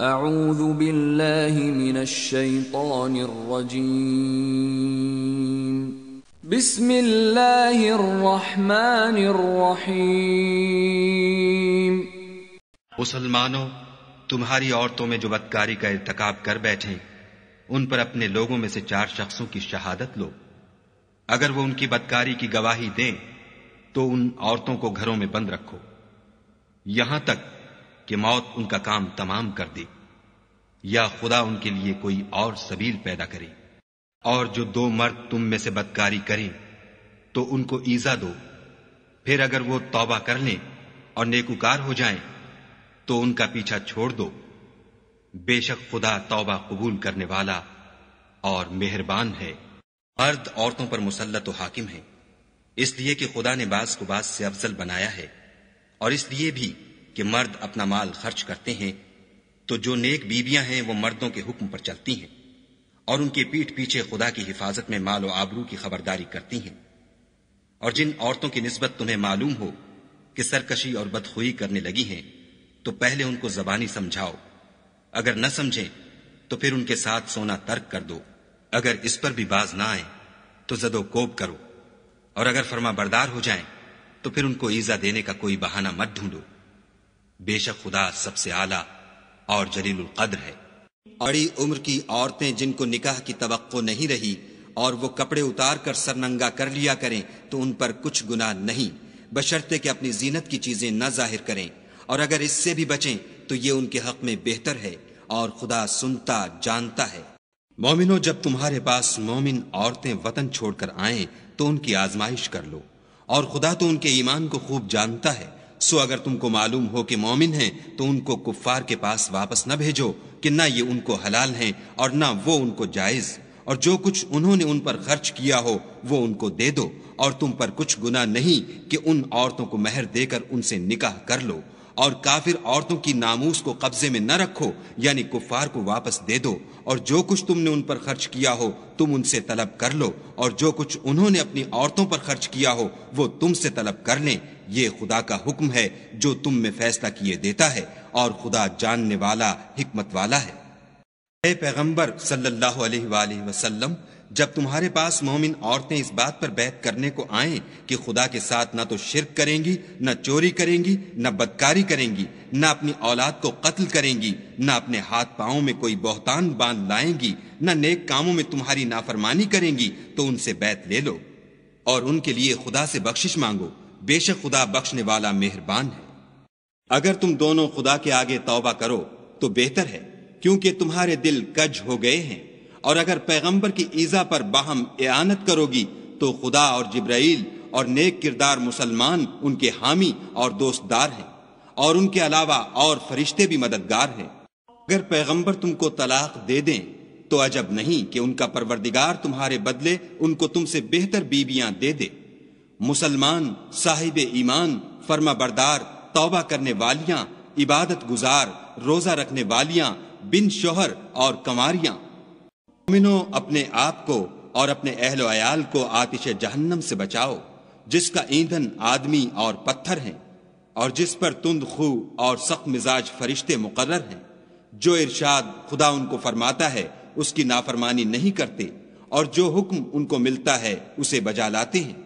أعوذ मुसलमानों तुम्हारी औरतों में जो बदकारी का इरतकाब कर बैठे उन पर अपने लोगों में से चार शख्सों की शहादत लो अगर वो उनकी बदकारी की गवाही दें तो उन औरतों को घरों में बंद रखो यहां तक कि मौत उनका काम तमाम कर दे या खुदा उनके लिए कोई और सबील पैदा करे और जो दो मर्द तुम में से बदकारी करें तो उनको ईजा दो फिर अगर वो तौबा कर लें और नेकुकार हो जाएं, तो उनका पीछा छोड़ दो बेशक खुदा तौबा कबूल करने वाला और मेहरबान है मर्द औरतों पर मुसलत हाकिम है इसलिए कि खुदा ने बास को बास से अफजल बनाया है और इसलिए भी कि मर्द अपना माल खर्च करते हैं तो जो नेक बीबियां हैं वो मर्दों के हुक्म पर चलती हैं और उनके पीठ पीछे खुदा की हिफाजत में माल और आबरू की खबरदारी करती हैं और जिन औरतों की नस्बत तुम्हें मालूम हो कि सरकशी और बदखुई करने लगी हैं तो पहले उनको जबानी समझाओ अगर न समझें तो फिर उनके साथ सोना तर्क कर दो अगर इस पर भी बाज ना आए तो जदो जदोकोब करो और अगर फर्मा बरदार हो जाए तो फिर उनको ईजा देने का कोई बहाना मत ढूंढो बेशक खुदा सबसे आला और जलील कद्र है अड़ी उम्र की औरतें जिनको निकाह की तो नहीं रही और वो कपड़े उतार कर सरनंगा कर लिया करें तो उन पर कुछ गुनाह नहीं बशर्ते कि अपनी जीनत की चीजें न जाहिर करें और अगर इससे भी बचें तो ये उनके हक में बेहतर है और खुदा सुनता जानता है मोमिनो जब तुम्हारे पास मोमिन औरतें वतन छोड़कर आए तो उनकी आजमाइश कर लो और खुदा तो उनके ईमान को खूब जानता है सो अगर तुमको मालूम हो कि मोमिन हैं तो उनको कुफ्फार के पास वापस न भेजो कि ना ये उनको हलाल हैं और ना वो उनको जायज़ और जो कुछ उन्होंने उन पर खर्च किया हो वो उनको दे दो और तुम पर कुछ गुना नहीं कि उन औरतों को महर देकर उनसे निकाह कर लो और काफिर औरतों की नामूस को कब्जे में न रखो यानी कुफार को वापस दे दो और जो कुछ तुमने उन पर खर्च किया हो तुम उनसे तलब कर लो और जो कुछ उन्होंने अपनी औरतों पर खर्च किया हो वो तुमसे तलब कर लें ये खुदा का हुक्म है जो तुम में फैसला किए देता है और खुदा जानने वाला हिकमत वाला है ए पैगंबर सल्लल्लाहु अलैहि वसल्लम जब तुम्हारे पास मोमिन औरतें इस बात पर बैत करने को आए कि खुदा के साथ ना तो शिरक करेंगी ना चोरी करेंगी न बदकारी करेंगी ना अपनी औलाद को कत्ल करेंगी ना अपने हाथ पाओ में कोई बहुतान बांध लाएंगी न नेक कामों में तुम्हारी नाफरमानी करेंगी तो उनसे बैत ले लो और उनके लिए खुदा से बख्शिश मांगो बेशक खुदा बख्शने वाला मेहरबान है अगर तुम दोनों खुदा के आगे तौबा करो तो बेहतर है क्योंकि तुम्हारे दिल कज हो गए हैं और अगर पैगंबर की ईजा पर बाहम एनत करोगी तो खुदा और जिब्राइल और नेक किरदार मुसलमान उनके हामी और दोस्तदार हैं और उनके अलावा और फरिश्ते भी मददगार हैं अगर पैगंबर तुमको तलाक दे दें तो अजब नहीं कि उनका परवरदिगार तुम्हारे बदले उनको तुमसे बेहतर बीबियां दे दे मुसलमान साहिब ईमान फर्मा बरदार तोबा करने वालियां इबादत गुजार रोजा रखने वालियां बिन शोहर और कंवरियां मोमिनो अपने आप को और अपने अहलो अयाल को आतिश जहन्नम से बचाओ जिसका ईंधन आदमी और पत्थर है और जिस पर तुंद खू और सख्त मिजाज फरिश्ते मुकर हैं जो इर्शाद खुदा उनको फरमाता है उसकी नाफरमानी नहीं करते और जो हुक्म उनको मिलता है उसे बजा लाते हैं